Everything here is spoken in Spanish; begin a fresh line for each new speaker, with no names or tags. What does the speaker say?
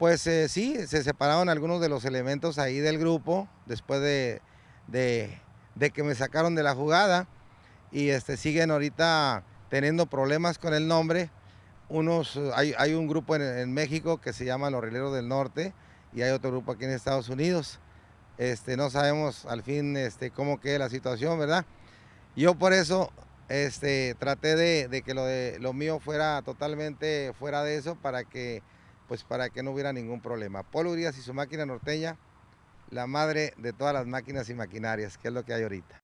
pues eh, sí, se separaron algunos de los elementos ahí del grupo después de, que me sacaron de la jugada y este, siguen ahorita teniendo problemas con el nombre. Unos, eh, hay, un grupo en, México que se llama Los Rileros del Norte y hay otro grupo aquí en Estados Unidos. Este, no sabemos al fin este, cómo queda la situación, ¿verdad? Yo por eso este, traté de, que lo, de, lo mío fuera totalmente fuera de eso para que pues para que no hubiera ningún problema. Polo Urias y su máquina norteña, la madre de todas las máquinas y maquinarias, que es lo que hay ahorita.